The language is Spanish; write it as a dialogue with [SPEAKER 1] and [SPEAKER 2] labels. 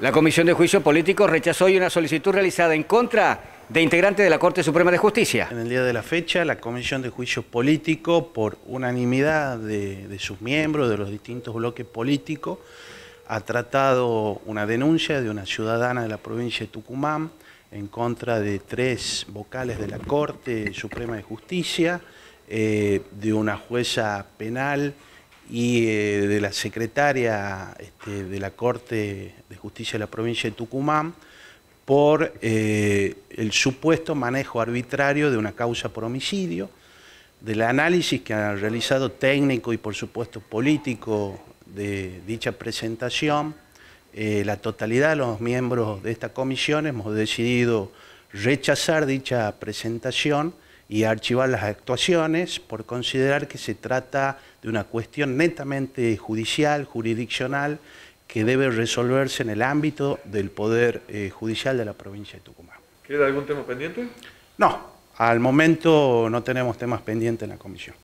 [SPEAKER 1] La Comisión de Juicio Político rechazó hoy una solicitud realizada en contra de integrantes de la Corte Suprema
[SPEAKER 2] de Justicia. En el día de la fecha, la Comisión de Juicio Político, por unanimidad de, sus miembros, de los distintos bloques políticos, ha tratado una denuncia de una ciudadana de la provincia de Tucumán en contra de tres vocales de la Corte Suprema de Justicia, eh, de una jueza penal, y eh, de la secretaria este, de la Corte de Justicia de la provincia de Tucumán por eh, el supuesto manejo arbitrario de una causa por homicidio, del análisis que han realizado técnico y por supuesto político de dicha presentación, eh, la totalidad de los miembros de esta comisión hemos decidido rechazar dicha presentación y archivar las actuaciones por considerar que se trata de una cuestión netamente judicial, jurisdiccional, que debe resolverse en el ámbito del Poder eh, Judicial de la provincia de Tucumán.
[SPEAKER 1] ¿Queda algún tema pendiente?
[SPEAKER 2] No, al momento no tenemos temas pendientes en la comisión.